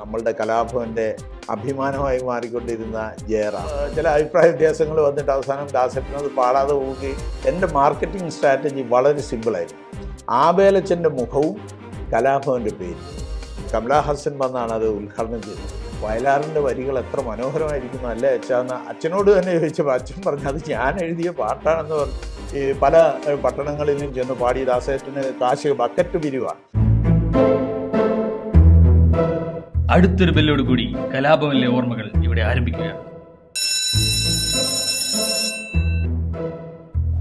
നമ്മളുടെ കലാഭവന്റെ അഭിമാനമായി മാറിക്കൊണ്ടിരുന്ന ജയറാം ചില അഭിപ്രായ വ്യത്യാസങ്ങൾ വന്നിട്ട് അവസാനം ദാസപ്പിനത് പാടാതെ പോവുകയും എൻ്റെ മാർക്കറ്റിംഗ് സ്ട്രാറ്റജി വളരെ സിമ്പിളായിരുന്നു ആബേലച്ചൻ്റെ മുഖവും കലാഭവൻ്റെ പേരും കമലാഹാസൻ വന്നാണ് അത് ഉദ്ഘാടനം ചെയ്തത് വയലാറിൻ്റെ വരികൾ എത്ര മനോഹരമായിരിക്കുന്നു അല്ലേ അച്ഛാന്ന് അച്ഛനോട് തന്നെ ചോദിച്ചപ്പോൾ അച്ഛൻ പറഞ്ഞു അത് ഞാൻ എഴുതിയ പാട്ടാണെന്ന് പറഞ്ഞു ഈ പല പട്ടണങ്ങളിലും ചെന്ന് പാടി ദാസേട്ടന് കാശ് ബക്കറ്റ് പിരിവാണ് അടുത്തൊരു കൂടി കലാപമിലെ ഓർമ്മകൾ ഇവിടെ ആരംഭിക്കുകയാണ്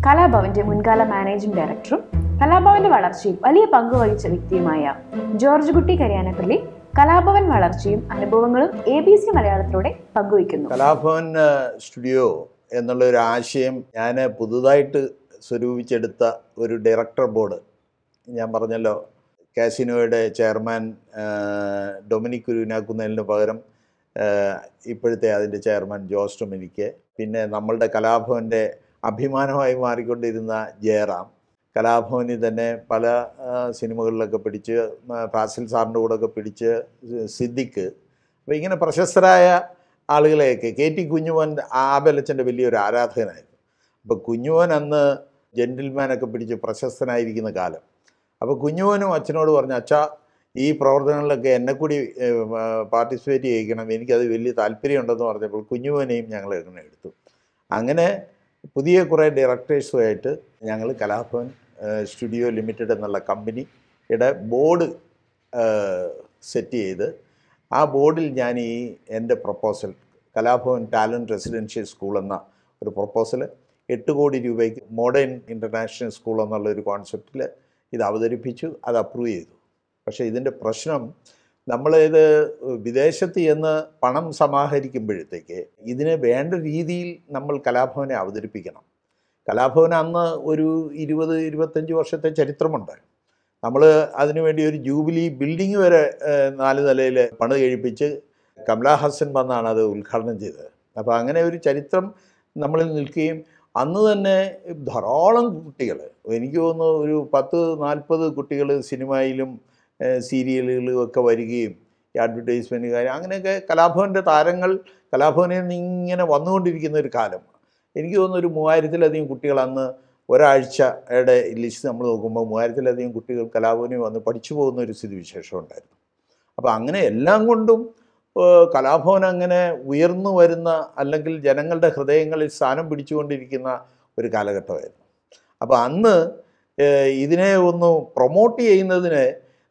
കലാഭവന്റെ മുൻകാല മാനേജിംഗ് ഡയറക്ടറും കലാഭവന്റെ വളർച്ചയിൽ വലിയ പങ്ക് വഹിച്ച വ്യക്തിയുമായ ജോർജ് കുട്ടി കരിയാനപ്പള്ളി കലാഭവൻ വളർച്ചയും അനുഭവങ്ങളും എ ബി സി മലയാളത്തിലൂടെ പങ്കുവയ്ക്കുന്നു കലാഭവൻ സ്റ്റുഡിയോ എന്നുള്ള ഒരു ആശയം ഞാൻ പുതുതായിട്ട് സ്വരൂപിച്ചെടുത്ത ഒരു ഡയറക്ടർ ബോർഡ് ഞാൻ പറഞ്ഞല്ലോ കാസിനോയുടെ ചെയർമാൻ ഡൊമിനിക് കുരുവിനാക്കുന്നതിന് പകരം ഇപ്പോഴത്തെ അതിൻ്റെ ചെയർമാൻ ജോസ് ഡൊമിനിക്ക് പിന്നെ നമ്മളുടെ കലാഭവൻ്റെ അഭിമാനമായി മാറിക്കൊണ്ടിരുന്ന ജയറാം കലാഭവനിൽ തന്നെ പല സിനിമകളിലൊക്കെ പിടിച്ച് ഫാസിൽ സാറിൻ്റെ കൂടെയൊക്കെ പിടിച്ച് സിദ്ദിഖ് അപ്പോൾ ഇങ്ങനെ പ്രശസ്തരായ ആളുകളെയൊക്കെ കെ ടി കുഞ്ഞുമോൻ ആബലച്ചൻ്റെ വലിയൊരു ആരാധകനായിരുന്നു അപ്പോൾ കുഞ്ഞുമോൻ അന്ന് ജെൻറ്റിൽമാനൊക്കെ പിടിച്ച് പ്രശസ്തനായിരിക്കുന്ന കാലം അപ്പോൾ കുഞ്ഞുമോനും അച്ഛനോട് പറഞ്ഞു അച്ഛാ ഈ പ്രവർത്തനങ്ങളിലൊക്കെ എന്നെ കൂടി പാർട്ടിസിപ്പേറ്റ് ചെയ്യിക്കണം എനിക്കത് വലിയ താല്പര്യമുണ്ടെന്ന് പറഞ്ഞപ്പോൾ കുഞ്ഞുമോനെയും ഞങ്ങൾ എങ്ങനെ എടുത്തു അങ്ങനെ പുതിയ കുറേ ഡയറക്ടേഴ്സുമായിട്ട് ഞങ്ങൾ കലാഭവൻ സ്റ്റുഡിയോ ലിമിറ്റഡ് എന്നുള്ള കമ്പനിയുടെ ബോർഡ് സെറ്റ് ചെയ്ത് ആ ബോർഡിൽ ഞാൻ ഈ എൻ്റെ proposal Kalabhavan talent residential school എന്ന ഒരു പ്രപ്പോസൽ എട്ട് കോടി രൂപയ്ക്ക് മോഡേൺ ഇൻ്റർനാഷണൽ സ്കൂൾ എന്നുള്ള ഒരു കോൺസെപ്റ്റിൽ ഇത് അവതരിപ്പിച്ചു അത് അപ്രൂവ് ചെയ്തു പക്ഷേ ഇതിൻ്റെ പ്രശ്നം നമ്മളേത് വിദേശത്ത് ചെന്ന് പണം സമാഹരിക്കുമ്പോഴത്തേക്ക് ഇതിനെ വേണ്ട രീതിയിൽ നമ്മൾ കലാഭവനെ അവതരിപ്പിക്കണം കലാഭവൻ അന്ന് ഒരു ഇരുപത് ഇരുപത്തഞ്ച് വർഷത്തെ ചരിത്രമുണ്ട് നമ്മൾ അതിനുവേണ്ടി ഒരു ജൂബിലി ബിൽഡിംഗ് വരെ നാല് നിലയിൽ പണി കഴിപ്പിച്ച് കമലാഹാസൻ വന്നാണ് അത് ഉദ്ഘാടനം ചെയ്തത് അപ്പോൾ അങ്ങനെ ഒരു ചരിത്രം നമ്മളിൽ നിൽക്കുകയും അന്ന് തന്നെ ധാരാളം കുട്ടികൾ എനിക്ക് തോന്നുന്നു ഒരു പത്ത് നാൽപ്പത് കുട്ടികൾ സിനിമയിലും സീരിയലുകളും ഒക്കെ വരികയും ഈ അഡ്വർടൈസ്മെൻറ്റ് കാര്യം അങ്ങനെയൊക്കെ കലാഭവൻ്റെ താരങ്ങൾ കലാഭവനിൽ നിന്ന് ഇങ്ങനെ വന്നുകൊണ്ടിരിക്കുന്ന ഒരു കാലം എനിക്ക് തോന്നുന്നു ഒരു മൂവായിരത്തിലധികം കുട്ടികൾ അന്ന് ഒരാഴ്ചയുടെ ലിസ്റ്റ് നമ്മൾ നോക്കുമ്പോൾ മൂവായിരത്തിലധികം കുട്ടികൾ കലാഭവനിൽ വന്ന് പഠിച്ചു പോകുന്ന ഒരു സ്ഥിതിവിശേഷം ഉണ്ടായിരുന്നു അപ്പോൾ അങ്ങനെ എല്ലാം കൊണ്ടും കലാഭവൻ അങ്ങനെ ഉയർന്നു വരുന്ന അല്ലെങ്കിൽ ജനങ്ങളുടെ ഹൃദയങ്ങളിൽ സ്ഥാനം പിടിച്ചുകൊണ്ടിരിക്കുന്ന ഒരു കാലഘട്ടമായിരുന്നു അപ്പോൾ അന്ന് ഇതിനെ ഒന്ന് പ്രൊമോട്ട് ചെയ്യുന്നതിന്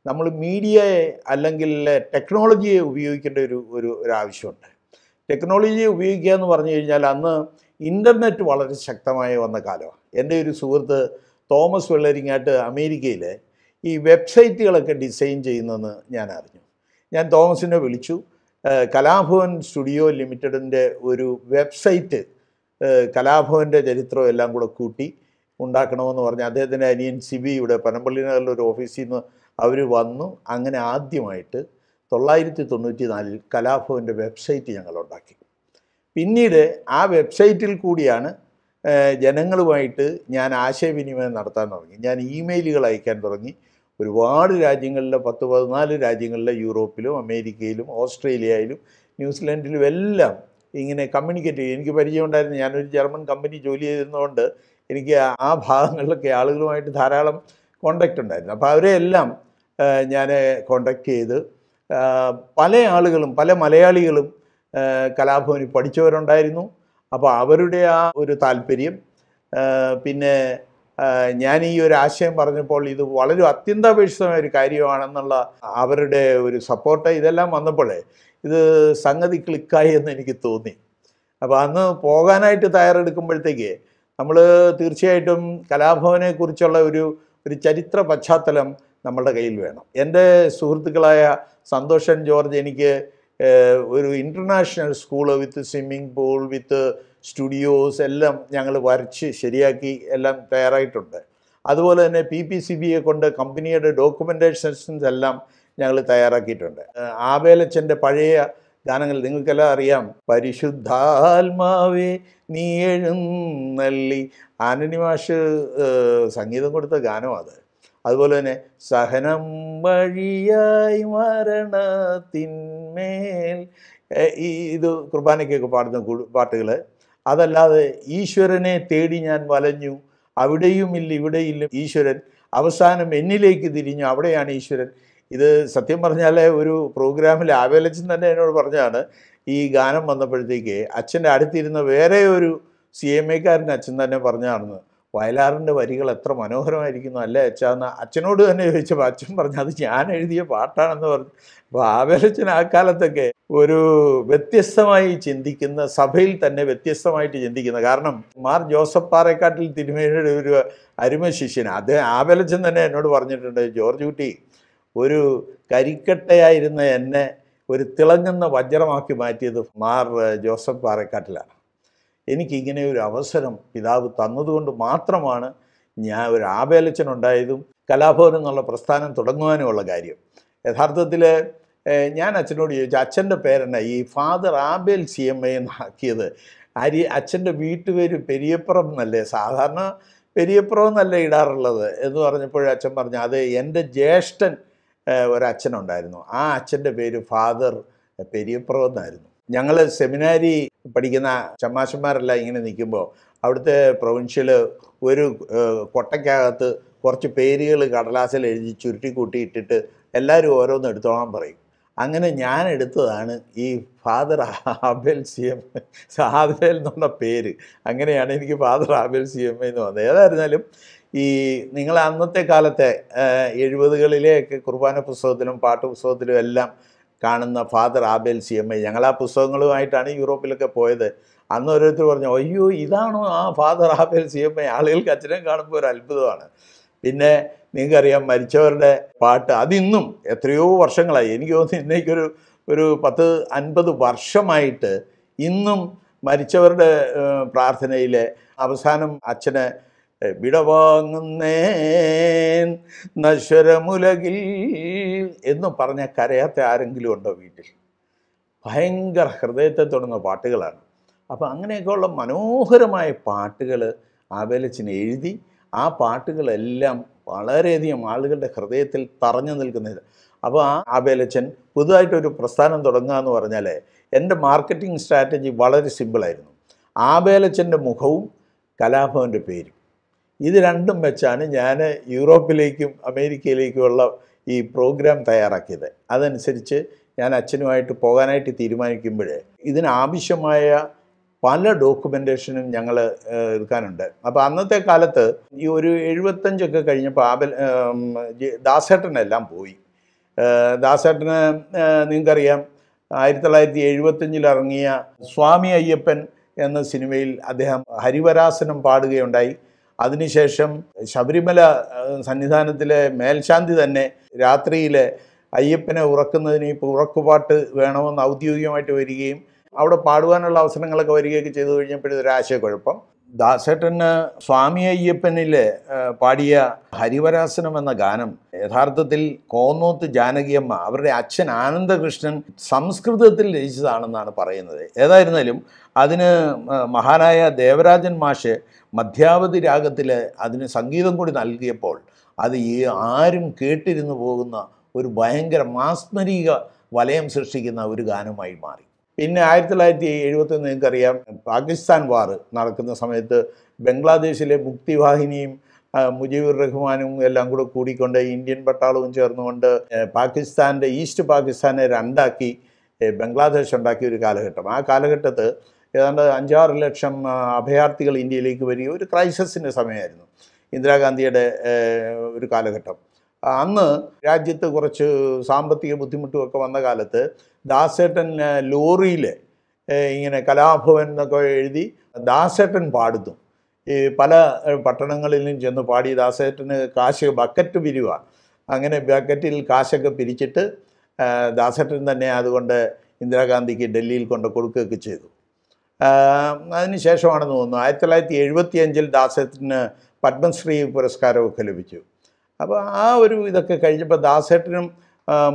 നമ്മൾ മീഡിയയെ അല്ലെങ്കിൽ ടെക്നോളജിയെ ഉപയോഗിക്കേണ്ട ഒരു ഒരു ആവശ്യമുണ്ട് ടെക്നോളജിയെ ഉപയോഗിക്കുക എന്ന് പറഞ്ഞു കഴിഞ്ഞാൽ അന്ന് ഇൻ്റർനെറ്റ് വളരെ ശക്തമായി വന്ന കാലമാണ് എൻ്റെ ഒരു സുഹൃത്ത് തോമസ് വെള്ളരിങ്ങാട്ട് അമേരിക്കയിലെ ഈ വെബ്സൈറ്റുകളൊക്കെ ഡിസൈൻ ചെയ്യുന്നതെന്ന് ഞാൻ അറിഞ്ഞു ഞാൻ തോമസിനെ വിളിച്ചു കലാഭവൻ സ്റ്റുഡിയോ ലിമിറ്റഡിൻ്റെ ഒരു വെബ്സൈറ്റ് കലാഭവൻ്റെ ചരിത്രം എല്ലാം കൂടെ കൂട്ടി ഉണ്ടാക്കണമെന്ന് പറഞ്ഞ് അദ്ദേഹത്തിൻ്റെ അനിയൻ സിബി ഇവിടെ പനമ്പള്ളി നഗറിലെ ഒരു ഓഫീസിൽ നിന്ന് അവർ വന്നു അങ്ങനെ ആദ്യമായിട്ട് തൊള്ളായിരത്തി തൊണ്ണൂറ്റി നാലിൽ കലാഭവൻ്റെ വെബ്സൈറ്റ് ഞങ്ങൾ ഉണ്ടാക്കി പിന്നീട് ആ വെബ്സൈറ്റിൽ കൂടിയാണ് ജനങ്ങളുമായിട്ട് ഞാൻ ആശയവിനിമയം നടത്താൻ തുടങ്ങി ഞാൻ ഇമെയിലുകൾ അയക്കാൻ തുടങ്ങി ഒരുപാട് രാജ്യങ്ങളിലെ പത്ത് പതിനാല് രാജ്യങ്ങളിലെ യൂറോപ്പിലും അമേരിക്കയിലും ഓസ്ട്രേലിയയിലും ന്യൂസിലൻഡിലും എല്ലാം ഇങ്ങനെ കമ്മ്യൂണിക്കേറ്റ് ചെയ്യും എനിക്ക് പരിചയമുണ്ടായിരുന്നു ഞാനൊരു ജർമ്മൻ കമ്പനി ജോലി ചെയ്തിരുന്നതുകൊണ്ട് എനിക്ക് ആ ഭാഗങ്ങളിലൊക്കെ ആളുകളുമായിട്ട് ധാരാളം കോണ്ടാക്റ്റ് ഉണ്ടായിരുന്നു അപ്പോൾ അവരെ എല്ലാം ഞാൻ കോണ്ടാക്ട് ചെയ്ത് പല ആളുകളും പല മലയാളികളും കലാഭവനിൽ പഠിച്ചവരുണ്ടായിരുന്നു അപ്പോൾ അവരുടെ ആ ഒരു താല്പര്യം പിന്നെ ഞാൻ ഈ ഒരു ആശയം പറഞ്ഞപ്പോൾ ഇത് വളരെ അത്യന്താപേക്ഷിതമായ ഒരു കാര്യമാണെന്നുള്ള അവരുടെ ഒരു സപ്പോർട്ട് ഇതെല്ലാം വന്നപ്പോൾ ഇത് സംഗതി ക്ലിക്കായി എന്ന് എനിക്ക് തോന്നി അപ്പോൾ അന്ന് പോകാനായിട്ട് തയ്യാറെടുക്കുമ്പോഴത്തേക്ക് നമ്മൾ തീർച്ചയായിട്ടും കലാഭവനെക്കുറിച്ചുള്ള ഒരു ഒരു ചരിത്ര പശ്ചാത്തലം നമ്മളുടെ കയ്യിൽ വേണം എൻ്റെ സുഹൃത്തുക്കളായ സന്തോഷൻ ജോർജ് എനിക്ക് ഒരു international school with swimming pool with studios എല്ലാം ഞങ്ങൾ വരച്ച് ശരിയാക്കി എല്ലാം തയ്യാറായിട്ടുണ്ട് അതുപോലെ തന്നെ പി പി സി ബിയെ കൊണ്ട് കമ്പനിയുടെ ഡോക്യുമെൻറ്റേഷൻസ് എല്ലാം ഞങ്ങൾ തയ്യാറാക്കിയിട്ടുണ്ട് ആവേലച്ചൻ്റെ പഴയ ഗാനങ്ങൾ നിങ്ങൾക്കെല്ലാം അറിയാം പരിശുദ്ധാത്മാവേ നീ എഴുന്നള്ളി ആനനി മാഷ് സംഗീതം കൊടുത്ത ഗാനം അത് അതുപോലെ തന്നെ സഹനം വഴിയായി മരണത്തിന്മേൽ ഈ ഇത് കുർബാനയ്ക്കൊക്കെ പാടുന്ന പാട്ടുകൾ അതല്ലാതെ ഈശ്വരനെ തേടി ഞാൻ വലഞ്ഞു അവിടെയും ഇല്ല ഇവിടെയില്ല ഈശ്വരൻ അവസാനം എന്നിലേക്ക് തിരിഞ്ഞു അവിടെയാണ് ഈശ്വരൻ ഇത് സത്യം പറഞ്ഞാൽ ഒരു പ്രോഗ്രാമിൽ ആവേലച്ചൻ തന്നെ എന്നോട് പറഞ്ഞാണ് ഈ ഗാനം വന്നപ്പോഴത്തേക്ക് അച്ഛൻ്റെ അടുത്തിരുന്ന വേറെ ഒരു സി എം എക്കാരൻ അച്ഛൻ തന്നെ പറഞ്ഞാണെന്ന് വയലാറിൻ്റെ വരികൾ എത്ര മനോഹരമായിരിക്കുന്നു അല്ലേ അച്ഛാ എന്ന് അച്ഛനോട് തന്നെ ചോദിച്ചപ്പോൾ അച്ഛൻ പറഞ്ഞു അത് ഞാൻ എഴുതിയ പാട്ടാണെന്ന് പറഞ്ഞു അപ്പോൾ ആവേലച്ചൻ ആ കാലത്തൊക്കെ ഒരു വ്യത്യസ്തമായി ചിന്തിക്കുന്ന സഭയിൽ തന്നെ വ്യത്യസ്തമായിട്ട് ചിന്തിക്കുന്ന കാരണം മാർ ജോസഫ് പാറേക്കാട്ടിൽ തിരുമേനിയുടെ ഒരു അരുമ ശിഷ്യൻ അത് ആവേലച്ചൻ തന്നെ എന്നോട് പറഞ്ഞിട്ടുണ്ട് ജോർജ് കുട്ടി ഒരു കരിക്കട്ടയായിരുന്ന എന്നെ ഒരു തിളങ്ങുന്ന വജ്രമാക്കി മാറ്റിയത് മാർ ജോസഫ് പാറേക്കാട്ടിലാണ് എനിക്കിങ്ങനെ ഒരു അവസരം പിതാവ് തന്നതുകൊണ്ട് മാത്രമാണ് ഞാൻ ഒരു ആവേലച്ചനുണ്ടായതും കലാഭവൻ എന്നുള്ള പ്രസ്ഥാനം തുടങ്ങുവാനുമുള്ള കാര്യം യഥാർത്ഥത്തിൽ ഞാൻ അച്ഛനോട് ചോദിച്ചു അച്ഛൻ്റെ പേരെന്നാ ഈ father Abel C M A എന്നാക്കിയത് അരി അച്ഛൻ്റെ വീട്ടുപേര് പെരിയപ്പുറം എന്നല്ലേ സാധാരണ പെരിയപ്പുറം എന്നല്ല ഇടാറുള്ളത് എന്ന് പറഞ്ഞപ്പോൾ അച്ഛൻ പറഞ്ഞു അത് എൻ്റെ ജ്യേഷ്ഠൻ ഒരച്ഛനുണ്ടായിരുന്നു ആ അച്ഛൻ്റെ പേര് ഫാദർ പെരിയപ്പുറം എന്നായിരുന്നു ഞങ്ങൾ സെമിനാരി പഠിക്കുന്ന ചമ്മാശന്മാരെല്ലാം ഇങ്ങനെ നിൽക്കുമ്പോൾ അവിടുത്തെ പ്രൊവിൻഷ്യൽ ഒരു കൊട്ടയ്ക്കകത്ത് കുറച്ച് പേരുകൾ കടലാസിൽ എഴുതി ചുരുട്ടി കൂട്ടി ഇട്ടിട്ട് എല്ലാവരും ഓരോന്ന് എടുത്തോളാൻ പറയും അങ്ങനെ ഞാൻ എടുത്തതാണ് ഈ father Abel C M Abel എന്നുള്ള പേര് അങ്ങനെയാണ് എനിക്ക് ഫാദർ ആബേൽ സി എം എന്ന് പറഞ്ഞത് ഏതായിരുന്നാലും ഈ നിങ്ങൾ അന്നത്തെ കാലത്തെ എഴുപതുകളിലെയൊക്കെ കുർബാന പുസ്തകത്തിലും പാട്ട് എല്ലാം കാണുന്ന father Abel C M I ഞങ്ങൾ ആ പുസ്തകങ്ങളുമായിട്ടാണ് യൂറോപ്പിലൊക്കെ പോയത് അന്ന് ഓരോരുത്തർ പറഞ്ഞു അയ്യോ ഇതാണോ ആ father Abel C M I ആളുകൾക്ക് അച്ഛനെ കാണുമ്പോൾ ഒരു അത്ഭുതമാണ് പിന്നെ നിങ്ങൾക്കറിയാം മരിച്ചവരുടെ പാട്ട് അതിന്നും എത്രയോ വർഷങ്ങളായി എനിക്ക് തോന്നുന്നു ഇന്നേക്കൊരു ഒരു പത്ത് അൻപത് വർഷമായിട്ട് ഇന്നും മരിച്ചവരുടെ പ്രാർത്ഥനയിലെ അവസാനം അച്ഛനെ വിടവാങ്ങുന്നേൻ നശ്വരമുലകിൽ എന്ന് പറഞ്ഞ കരയാത്ത ആരെങ്കിലും ഉണ്ടോ വീട്ടിൽ ഭയങ്കര ഹൃദയത്തെ തൊടുന്ന പാട്ടുകളാണ് അപ്പോൾ അങ്ങനെയൊക്കെയുള്ള മനോഹരമായ പാട്ടുകൾ ആവേലച്ചിന് എഴുതി ആ പാട്ടുകളെല്ലാം വളരെയധികം ആളുകളുടെ ഹൃദയത്തിൽ തറഞ്ഞു നിൽക്കുന്നില്ല അപ്പോൾ ആ ആബേലച്ചൻ പുതുതായിട്ടൊരു പ്രസ്ഥാനം തുടങ്ങുക എന്ന് പറഞ്ഞാൽ എൻ്റെ മാർക്കറ്റിംഗ് സ്ട്രാറ്റജി വളരെ സിമ്പിളായിരുന്നു ആബേലച്ചൻ്റെ മുഖവും കലാഭവൻ്റെ പേരും ഇത് രണ്ടും വെച്ചാണ് ഞാൻ യൂറോപ്പിലേക്കും അമേരിക്കയിലേക്കുമുള്ള ഈ പ്രോഗ്രാം തയ്യാറാക്കിയത് അതനുസരിച്ച് ഞാൻ അച്ഛനുമായിട്ട് പോകാനായിട്ട് തീരുമാനിക്കുമ്പോൾ ഇതിനാവശ്യമായ പല ഡോക്യുമെൻറ്റേഷനും ഞങ്ങൾ എടുക്കാനുണ്ട് അപ്പോൾ അന്നത്തെ കാലത്ത് ഈ ഒരു എഴുപത്തഞ്ചൊക്കെ കഴിഞ്ഞപ്പോൾ ആബൽ ദാസേട്ടനെല്ലാം പോയി ദാസേട്ടന് നിങ്ങൾക്കറിയാം ആയിരത്തി തൊള്ളായിരത്തി എഴുപത്തഞ്ചിൽ ഇറങ്ങിയ സ്വാമി അയ്യപ്പൻ എന്ന സിനിമയിൽ അദ്ദേഹം ഹരിവരാസനം പാടുകയുണ്ടായി അതിനുശേഷം ശബരിമല സന്നിധാനത്തിലെ മേൽശാന്തി തന്നെ രാത്രിയിലെ അയ്യപ്പനെ ഉറക്കുന്നതിന് ഇപ്പോൾ ഉറക്കുപാട്ട് വേണമെന്ന് ഔദ്യോഗികമായിട്ട് വരികയും അവിടെ പാടുവാനുള്ള അവസരങ്ങളൊക്കെ വരികയൊക്കെ ചെയ്തു കഴിഞ്ഞപ്പോഴൊരാശയക്കുഴപ്പം ദാസേട്ടന് സ്വാമി അയ്യപ്പനിൽ പാടിയ ഹരിവരാസനം എന്ന ഗാനം യഥാർത്ഥത്തിൽ കോന്നോത്ത് ജാനകിയമ്മ അവരുടെ അച്ഛൻ ആനന്ദകൃഷ്ണൻ സംസ്കൃതത്തിൽ രചിച്ചതാണെന്നാണ് പറയുന്നത് ഏതായിരുന്നാലും അതിന് മഹാനായ ദേവരാജൻ മാഷ് മധ്യാവധി രാഗത്തിൽ അതിന് സംഗീതം കൂടി നൽകിയപ്പോൾ അത് ഈ ആരും കേട്ടിരുന്നു പോകുന്ന ഒരു ഭയങ്കര മാസ്മരിക വലയം സൃഷ്ടിക്കുന്ന ഒരു ഗാനമായി മാറി പിന്നെ ആയിരത്തി തൊള്ളായിരത്തി ഒന്ന് നിങ്ങൾക്കറിയാം പാകിസ്ഥാൻ വാർ നടക്കുന്ന സമയത്ത് ബംഗ്ലാദേശിലെ മുക്തിവാഹിനിയും മുജീബുർ റഹ്മാനും എല്ലാം കൂടെ കൂടിക്കൊണ്ട് ഇന്ത്യൻ പട്ടാളവും ചേർന്നുകൊണ്ട് പാകിസ്ഥാൻ്റെ ഈസ്റ്റ് പാകിസ്ഥാനെ രണ്ടാക്കി ബംഗ്ലാദേശ് ഉണ്ടാക്കിയ ഒരു കാലഘട്ടം ആ കാലഘട്ടത്ത് ഏതാണ്ട് അഞ്ചാറ് ലക്ഷം അഭയാർത്ഥികൾ ഇന്ത്യയിലേക്ക് വരിക ഒരു ക്രൈസിസിൻ്റെ സമയമായിരുന്നു ഇന്ദിരാഗാന്ധിയുടെ ഒരു കാലഘട്ടം അന്ന് രാജ്യത്ത് കുറച്ച് സാമ്പത്തിക ബുദ്ധിമുട്ടുമൊക്കെ വന്ന കാലത്ത് ദാസേട്ടൻ ലോറിയിൽ ഇങ്ങനെ കലാഭവൻ എന്നൊക്കെ എഴുതി ദാസേട്ടൻ പാടുത്തു ഈ പല പട്ടണങ്ങളിലും ചെന്ന് പാടി ദാസേട്ടന് കാശ് ബക്കറ്റ് പിരിവാണ് അങ്ങനെ ബക്കറ്റിൽ കാശൊക്കെ പിരിച്ചിട്ട് ദാസേട്ടൻ തന്നെ അതുകൊണ്ട് ഇന്ദിരാഗാന്ധിക്ക് ഡൽഹിയിൽ കൊണ്ട് കൊടുക്കുകയൊക്കെ ചെയ്തു ശേഷമാണെന്ന് തോന്നുന്നു ആയിരത്തി തൊള്ളായിരത്തി എഴുപത്തി അഞ്ചിൽ ദാസേട്ടന് പത്മശ്രീ പുരസ്കാരമൊക്കെ ലഭിച്ചു അപ്പോൾ ആ ഒരു ഇതൊക്കെ കഴിഞ്ഞപ്പോൾ ദാസേട്ടനും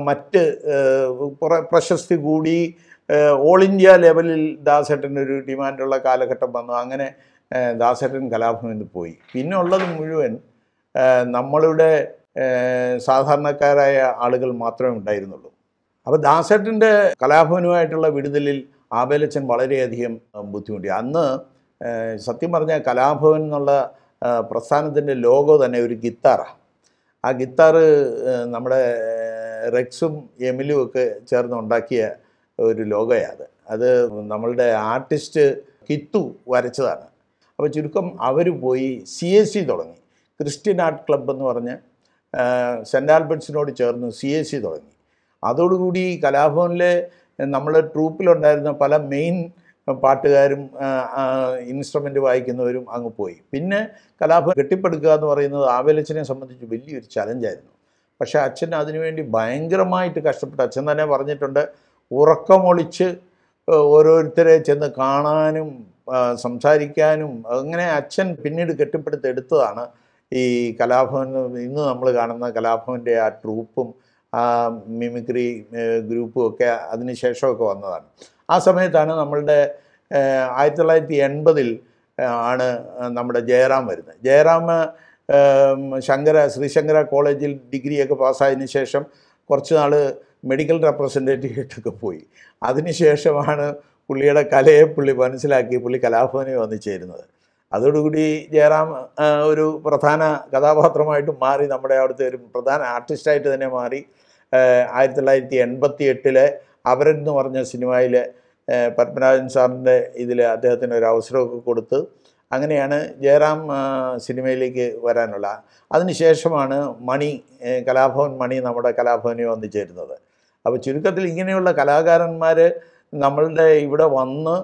മറ്റ് പ്രശസ്തി കൂടി ഓൾ ഇന്ത്യ ലെവലിൽ ദാസേട്ടനൊരു ഒരു ഡിമാൻഡുള്ള കാലഘട്ടം വന്നു അങ്ങനെ ദാസേട്ടൻ കലാഭവനിൽ പോയി പിന്നെ ഉള്ളത് മുഴുവൻ നമ്മളുടെ സാധാരണക്കാരായ ആളുകൾ മാത്രമേ ഉണ്ടായിരുന്നുള്ളൂ അപ്പോൾ ദാസേട്ടൻ്റെ കലാഭവനുമായിട്ടുള്ള വിടുതലിൽ ആബേലച്ചൻ വളരെയധികം ബുദ്ധിമുട്ടി അന്ന് സത്യം പറഞ്ഞാൽ കലാഭവൻ എന്നുള്ള പ്രസ്ഥാനത്തിൻ്റെ ലോഗോ തന്നെ ഒരു ഗിത്താറാണ് ആ ഗിത്താറ് നമ്മുടെ റെക്സും എമിലും ഒക്കെ ഉണ്ടാക്കിയ ഒരു ലോഗയാണ് അത് നമ്മളുടെ ആർട്ടിസ്റ്റ് കിത്തു വരച്ചതാണ് അപ്പോൾ ചുരുക്കം അവർ പോയി സി എസ് സി തുടങ്ങി ക്രിസ്ത്യൻ ആർട്ട് ക്ലബ്ബ് എന്ന് പറഞ്ഞ് സെൻ്റ് ആൽബർട്സിനോട് ചേർന്ന് സി എസ് സി തുടങ്ങി അതോടുകൂടി കലാഭവനിലെ നമ്മൾ ട്രൂപ്പിലുണ്ടായിരുന്ന പല മെയിൻ പാട്ടുകാരും ഇൻസ്ട്രുമെൻ്റ് വായിക്കുന്നവരും അങ്ങ് പോയി പിന്നെ കലാഭവൻ കെട്ടിപ്പടുക്കുക എന്ന് പറയുന്നത് ആവേലച്ചനെ സംബന്ധിച്ച് വലിയൊരു ചലഞ്ചായിരുന്നു പക്ഷെ അച്ഛൻ അതിനുവേണ്ടി ഭയങ്കരമായിട്ട് കഷ്ടപ്പെട്ടു അച്ഛൻ തന്നെ പറഞ്ഞിട്ടുണ്ട് ഉറക്കമൊളിച്ച് ഓരോരുത്തരെ ചെന്ന് കാണാനും സംസാരിക്കാനും അങ്ങനെ അച്ഛൻ പിന്നീട് കെട്ടിപ്പടുത്ത് എടുത്തതാണ് ഈ കലാഭവൻ ഇന്ന് നമ്മൾ കാണുന്ന കലാഭവൻ്റെ ആ ട്രൂപ്പും ആ മിമിക്രി ഗ്രൂപ്പും ഒക്കെ അതിനുശേഷമൊക്കെ വന്നതാണ് ആ സമയത്താണ് നമ്മളുടെ ആയിരത്തി തൊള്ളായിരത്തി എൺപതിൽ ആണ് നമ്മുടെ ജയറാം വരുന്നത് ജയറാം ശങ്കര ശ്രീശങ്കര കോളേജിൽ ഡിഗ്രിയൊക്കെ പാസ്സായതിന് ശേഷം കുറച്ച് നാൾ മെഡിക്കൽ റെപ്രസെൻറ്റേറ്റീവായിട്ടൊക്കെ ആയിട്ടൊക്കെ പോയി അതിനുശേഷമാണ് പുള്ളിയുടെ കലയെ പുള്ളി മനസ്സിലാക്കി പുള്ളി കലാഭവനിൽ വന്നു ചേരുന്നത് അതോടുകൂടി ജയറാം ഒരു പ്രധാന കഥാപാത്രമായിട്ട് മാറി നമ്മുടെ അവിടുത്തെ ഒരു പ്രധാന ആർട്ടിസ്റ്റായിട്ട് തന്നെ മാറി ആയിരത്തി തൊള്ളായിരത്തി എൺപത്തി എട്ടിലെ അവരെന്ന് പറഞ്ഞ സിനിമയിൽ പത്മനാഭൻ സാറിൻ്റെ ഇതിൽ അദ്ദേഹത്തിന് ഒരു അവസരമൊക്കെ കൊടുത്ത് അങ്ങനെയാണ് ജയറാം സിനിമയിലേക്ക് വരാനുള്ള അതിനുശേഷമാണ് മണി കലാഭവൻ മണി നമ്മുടെ കലാഭവനെ വന്നു ചേരുന്നത് അപ്പോൾ ചുരുക്കത്തിൽ ഇങ്ങനെയുള്ള കലാകാരന്മാർ നമ്മളുടെ ഇവിടെ വന്ന്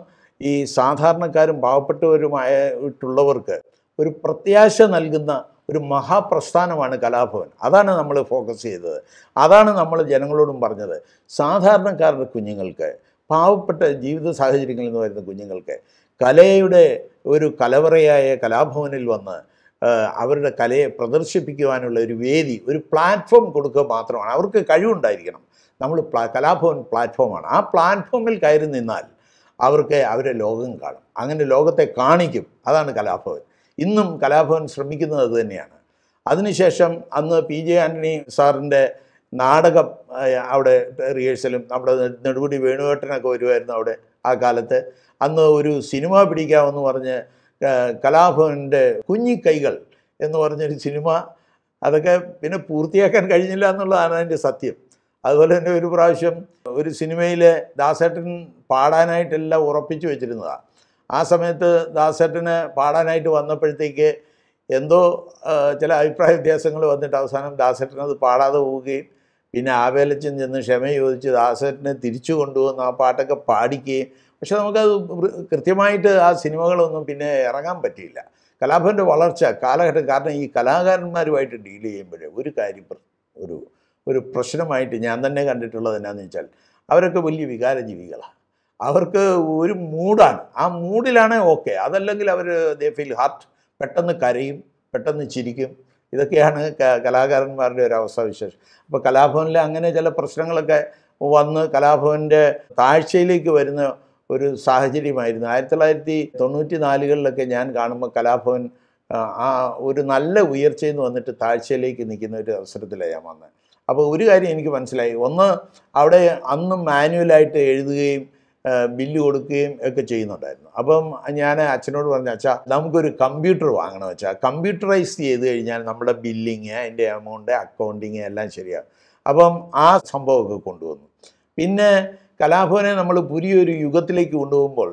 ഈ സാധാരണക്കാരും പാവപ്പെട്ടവരുമായിട്ടുള്ളവർക്ക് ഒരു പ്രത്യാശ നൽകുന്ന ഒരു മഹാപ്രസ്ഥാനമാണ് കലാഭവൻ അതാണ് നമ്മൾ ഫോക്കസ് ചെയ്തത് അതാണ് നമ്മൾ ജനങ്ങളോടും പറഞ്ഞത് സാധാരണക്കാരുടെ കുഞ്ഞുങ്ങൾക്ക് പാവപ്പെട്ട ജീവിത സാഹചര്യങ്ങളിൽ നിന്ന് വരുന്ന കുഞ്ഞുങ്ങൾക്ക് കലയുടെ ഒരു കലവറയായ കലാഭവനിൽ വന്ന് അവരുടെ കലയെ പ്രദർശിപ്പിക്കുവാനുള്ള ഒരു വേദി ഒരു പ്ലാറ്റ്ഫോം കൊടുക്കുക മാത്രമാണ് അവർക്ക് കഴിവുണ്ടായിരിക്കണം നമ്മൾ പ്ലാ കലാഭവൻ പ്ലാറ്റ്ഫോമാണ് ആ പ്ലാറ്റ്ഫോമിൽ കയറി നിന്നാൽ അവർക്ക് അവരെ ലോകം കാണും അങ്ങനെ ലോകത്തെ കാണിക്കും അതാണ് കലാഭവൻ ഇന്നും കലാഭവൻ ശ്രമിക്കുന്നത് അത് തന്നെയാണ് അതിനുശേഷം അന്ന് പി ജെ ആൻ്റണി സാറിൻ്റെ നാടകം അവിടെ റിഹേഴ്സലും നമ്മുടെ നെടുപടി വേണുവേട്ടനൊക്കെ വരുമായിരുന്നു അവിടെ ആ കാലത്ത് അന്ന് ഒരു സിനിമ പിടിക്കാമെന്ന് പറഞ്ഞ് കലാഭവൻ്റെ കുഞ്ഞിക്കൈകൾ എന്ന് പറഞ്ഞൊരു സിനിമ അതൊക്കെ പിന്നെ പൂർത്തിയാക്കാൻ കഴിഞ്ഞില്ല എന്നുള്ളതാണ് അതിൻ്റെ സത്യം അതുപോലെ തന്നെ ഒരു പ്രാവശ്യം ഒരു സിനിമയിലെ ദാസേട്ടൻ പാടാനായിട്ടെല്ലാം ഉറപ്പിച്ചു വെച്ചിരുന്നതാണ് ആ സമയത്ത് ദാസേട്ടന് പാടാനായിട്ട് വന്നപ്പോഴത്തേക്ക് എന്തോ ചില അഭിപ്രായ വ്യത്യാസങ്ങൾ വന്നിട്ട് അവസാനം ദാസേട്ടൻ അത് പാടാതെ പോവുകയും പിന്നെ ആവേലച്ചൻ ചെന്ന് ക്ഷമ ചോദിച്ച് ദാസനെ തിരിച്ചു കൊണ്ടുവന്ന് ആ പാട്ടൊക്കെ പാടിക്കുകയും പക്ഷെ നമുക്കത് കൃത്യമായിട്ട് ആ സിനിമകളൊന്നും പിന്നെ ഇറങ്ങാൻ പറ്റിയില്ല കലാഭവൻ്റെ വളർച്ച കാലഘട്ടം കാരണം ഈ കലാകാരന്മാരുമായിട്ട് ഡീൽ ചെയ്യുമ്പോഴേ ഒരു കാര്യം ഒരു ഒരു പ്രശ്നമായിട്ട് ഞാൻ തന്നെ കണ്ടിട്ടുള്ളത് എന്നാന്ന് വെച്ചാൽ അവരൊക്കെ വലിയ വികാരജീവികളാണ് അവർക്ക് ഒരു മൂഡാണ് ആ മൂഡിലാണേ ഓക്കെ അതല്ലെങ്കിൽ അവർ ദേ ഫീൽ ഹാർട്ട് പെട്ടെന്ന് കരയും പെട്ടെന്ന് ചിരിക്കും ഇതൊക്കെയാണ് കലാകാരന്മാരുടെ ഒരു അവസ്ഥ വിശേഷം അപ്പോൾ കലാഭവനിൽ അങ്ങനെ ചില പ്രശ്നങ്ങളൊക്കെ വന്ന് കലാഭവൻ്റെ താഴ്ചയിലേക്ക് വരുന്ന ഒരു സാഹചര്യമായിരുന്നു ആയിരത്തി തൊള്ളായിരത്തി തൊണ്ണൂറ്റി നാലുകളിലൊക്കെ ഞാൻ കാണുമ്പോൾ കലാഭവൻ ആ ഒരു നല്ല ഉയർച്ചയിൽ നിന്ന് വന്നിട്ട് താഴ്ചയിലേക്ക് നിൽക്കുന്ന ഒരു അവസരത്തിലാണ് ഞാൻ വന്നത് അപ്പോൾ ഒരു കാര്യം എനിക്ക് മനസ്സിലായി ഒന്ന് അവിടെ അന്നും മാനുവലായിട്ട് എഴുതുകയും ബില്ല് കൊടുക്കുകയും ഒക്കെ ചെയ്യുന്നുണ്ടായിരുന്നു അപ്പം ഞാൻ അച്ഛനോട് പറഞ്ഞു അച്ഛാ നമുക്കൊരു കമ്പ്യൂട്ടർ വാങ്ങണം വെച്ചാൽ കമ്പ്യൂട്ടറൈസ് ചെയ്ത് കഴിഞ്ഞാൽ നമ്മുടെ ബില്ലിങ് അതിൻ്റെ എമൗണ്ട് അക്കൗണ്ടിങ് എല്ലാം ശരിയാകും അപ്പം ആ സംഭവമൊക്കെ കൊണ്ടുവന്നു പിന്നെ കലാഭവനെ നമ്മൾ പുതിയൊരു യുഗത്തിലേക്ക് കൊണ്ടുപോകുമ്പോൾ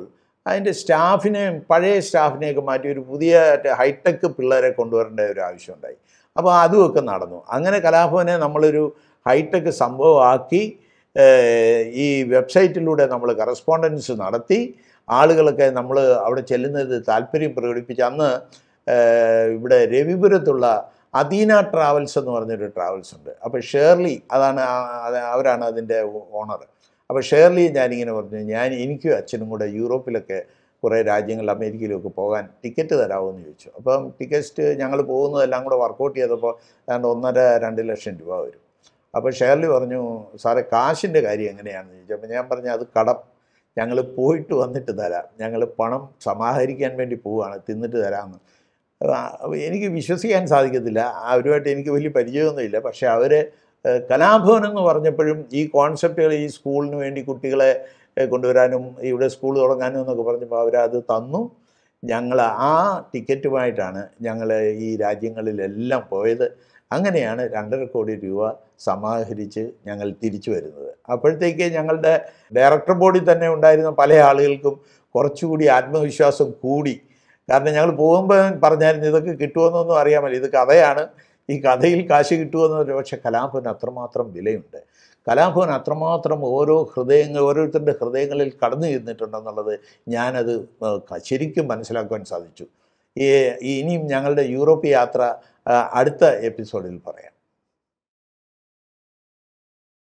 അതിൻ്റെ സ്റ്റാഫിനെ പഴയ സ്റ്റാഫിനെയൊക്കെ മാറ്റി ഒരു പുതിയ ഹൈടെക് പിള്ളേരെ കൊണ്ടുവരേണ്ട ഒരു ആവശ്യമുണ്ടായി അപ്പോൾ അതുമൊക്കെ നടന്നു അങ്ങനെ കലാഭവനെ നമ്മളൊരു ഹൈടെക് സംഭവമാക്കി ഈ വെബ്സൈറ്റിലൂടെ നമ്മൾ കറസ്പോണ്ടൻസ് നടത്തി ആളുകളൊക്കെ നമ്മൾ അവിടെ ചെല്ലുന്നത് താല്പര്യം പ്രകടിപ്പിച്ച് അന്ന് ഇവിടെ രവിപുരത്തുള്ള അദീന ട്രാവൽസ് എന്ന് പറഞ്ഞൊരു ട്രാവൽസ് ഉണ്ട് അപ്പോൾ ഷേർലി അതാണ് അവരാണ് അതിൻ്റെ ഓണർ അപ്പോൾ ഷേർലി ഞാനിങ്ങനെ പറഞ്ഞു ഞാൻ എനിക്കും അച്ഛനും കൂടെ യൂറോപ്പിലൊക്കെ കുറേ രാജ്യങ്ങളിൽ അമേരിക്കയിലൊക്കെ പോകാൻ ടിക്കറ്റ് തരാമോയെന്ന് ചോദിച്ചു അപ്പം ടിക്കറ്റ് ഞങ്ങൾ പോകുന്നതെല്ലാം കൂടെ വർക്കൗട്ട് ചെയ്തപ്പോൾ ഏതാണ്ട് ഒന്നര രണ്ട് ലക്ഷം രൂപ വരും അപ്പോൾ ഷേർലി പറഞ്ഞു സാറേ കാശിൻ്റെ കാര്യം എങ്ങനെയാണെന്ന് ചോദിച്ചപ്പോൾ ഞാൻ പറഞ്ഞു അത് കടം ഞങ്ങൾ പോയിട്ട് വന്നിട്ട് തരാം ഞങ്ങൾ പണം സമാഹരിക്കാൻ വേണ്ടി പോവുകയാണ് തിന്നിട്ട് തരാമെന്ന് എനിക്ക് വിശ്വസിക്കാൻ സാധിക്കത്തില്ല അവരുമായിട്ട് എനിക്ക് വലിയ പരിചയമൊന്നുമില്ല പക്ഷേ അവർ കലാഭവൻ എന്ന് പറഞ്ഞപ്പോഴും ഈ കോൺസെപ്റ്റുകൾ ഈ സ്കൂളിന് വേണ്ടി കുട്ടികളെ കൊണ്ടുവരാനും ഇവിടെ സ്കൂൾ തുടങ്ങാനും എന്നൊക്കെ പറഞ്ഞപ്പോൾ അവരത് തന്നു ഞങ്ങൾ ആ ടിക്കറ്റുമായിട്ടാണ് ഞങ്ങൾ ഈ രാജ്യങ്ങളിലെല്ലാം പോയത് അങ്ങനെയാണ് രണ്ടര കോടി രൂപ സമാഹരിച്ച് ഞങ്ങൾ തിരിച്ചു വരുന്നത് അപ്പോഴത്തേക്ക് ഞങ്ങളുടെ ഡയറക്ടർ ബോർഡിൽ തന്നെ ഉണ്ടായിരുന്ന പല ആളുകൾക്കും കുറച്ചുകൂടി ആത്മവിശ്വാസം കൂടി കാരണം ഞങ്ങൾ പോകുമ്പോൾ പറഞ്ഞായിരുന്നു ഇതൊക്കെ കിട്ടുമെന്നൊന്നും അറിയാമല്ലോ ഇത് കഥയാണ് ഈ കഥയിൽ കാശ് കിട്ടുമെന്നൊരു പക്ഷേ കലാഭവൻ അത്രമാത്രം വിലയുണ്ട് കലാഭവൻ അത്രമാത്രം ഓരോ ഹൃദയങ്ങൾ ഓരോരുത്തരുടെ ഹൃദയങ്ങളിൽ കടന്നു ചെന്നിട്ടുണ്ടെന്നുള്ളത് ഞാനത് ശരിക്കും മനസ്സിലാക്കുവാൻ സാധിച്ചു ഈ ഇനിയും ഞങ്ങളുടെ യൂറോപ്യ യാത്ര അടുത്ത എപ്പിസോഡിൽ പറയാം